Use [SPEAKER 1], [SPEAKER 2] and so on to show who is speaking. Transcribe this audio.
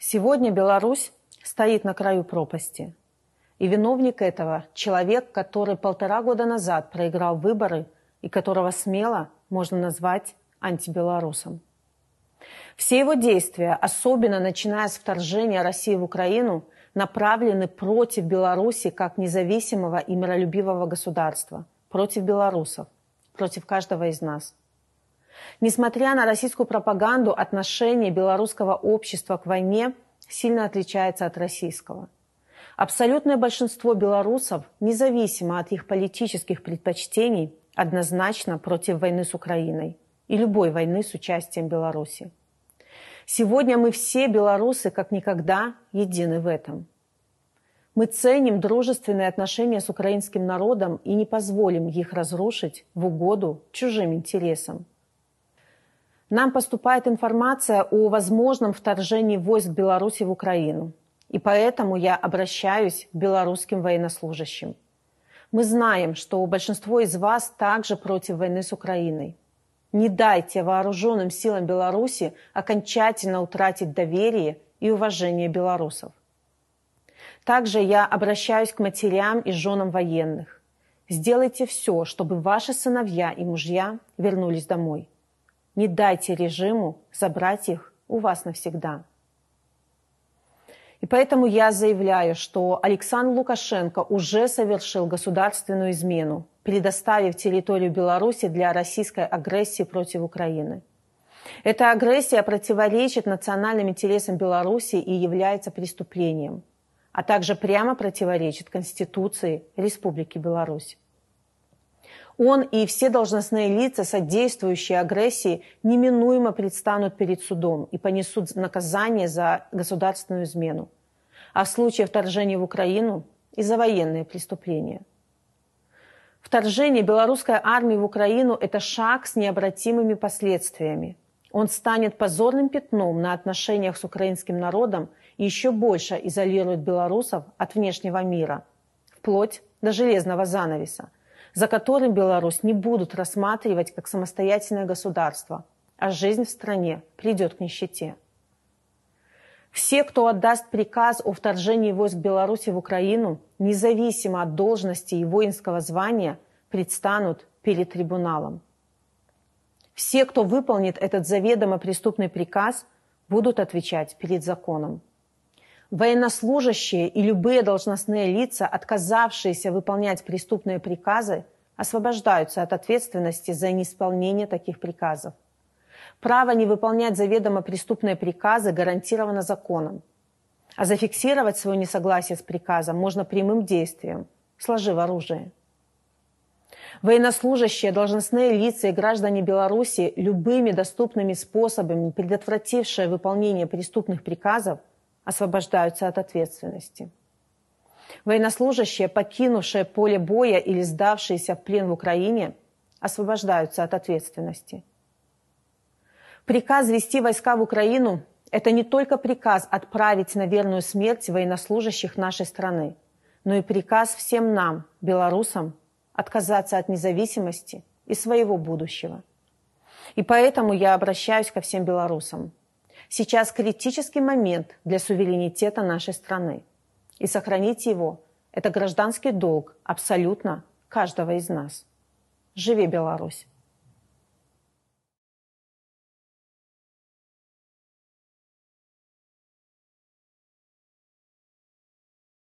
[SPEAKER 1] Сегодня Беларусь стоит на краю пропасти. И виновник этого – человек, который полтора года назад проиграл выборы и которого смело можно назвать антибелорусом. Все его действия, особенно начиная с вторжения России в Украину, направлены против Беларуси как независимого и миролюбивого государства, против белорусов, против каждого из нас – Несмотря на российскую пропаганду, отношение белорусского общества к войне сильно отличается от российского. Абсолютное большинство белорусов, независимо от их политических предпочтений, однозначно против войны с Украиной и любой войны с участием Беларуси. Сегодня мы все, белорусы, как никогда, едины в этом. Мы ценим дружественные отношения с украинским народом и не позволим их разрушить в угоду чужим интересам. Нам поступает информация о возможном вторжении войск Беларуси в Украину. И поэтому я обращаюсь к белорусским военнослужащим. Мы знаем, что большинство из вас также против войны с Украиной. Не дайте вооруженным силам Беларуси окончательно утратить доверие и уважение белорусов. Также я обращаюсь к матерям и женам военных. Сделайте все, чтобы ваши сыновья и мужья вернулись домой. Не дайте режиму забрать их у вас навсегда. И поэтому я заявляю, что Александр Лукашенко уже совершил государственную измену, предоставив территорию Беларуси для российской агрессии против Украины. Эта агрессия противоречит национальным интересам Беларуси и является преступлением, а также прямо противоречит Конституции Республики Беларусь. Он и все должностные лица, содействующие агрессии, неминуемо предстанут перед судом и понесут наказание за государственную измену. А в случае вторжения в Украину – и за военные преступления. Вторжение белорусской армии в Украину – это шаг с необратимыми последствиями. Он станет позорным пятном на отношениях с украинским народом и еще больше изолирует белорусов от внешнего мира, вплоть до железного занавеса – за которым Беларусь не будут рассматривать как самостоятельное государство, а жизнь в стране придет к нищете. Все, кто отдаст приказ о вторжении войск Беларуси в Украину, независимо от должности и воинского звания, предстанут перед трибуналом. Все, кто выполнит этот заведомо преступный приказ, будут отвечать перед законом. Военнослужащие и любые должностные лица, отказавшиеся выполнять преступные приказы, освобождаются от ответственности за неисполнение таких приказов. Право не выполнять заведомо преступные приказы гарантировано законом. А зафиксировать свое несогласие с приказом можно прямым действием, сложив оружие. Военнослужащие, должностные лица и граждане Беларуси любыми доступными способами, предотвратившие выполнение преступных приказов, освобождаются от ответственности. Военнослужащие, покинувшие поле боя или сдавшиеся в плен в Украине, освобождаются от ответственности. Приказ вести войска в Украину – это не только приказ отправить на верную смерть военнослужащих нашей страны, но и приказ всем нам, белорусам, отказаться от независимости и своего будущего. И поэтому я обращаюсь ко всем белорусам – Сейчас критический момент для суверенитета нашей страны. И сохранить его – это гражданский долг абсолютно каждого из нас. Живи Беларусь!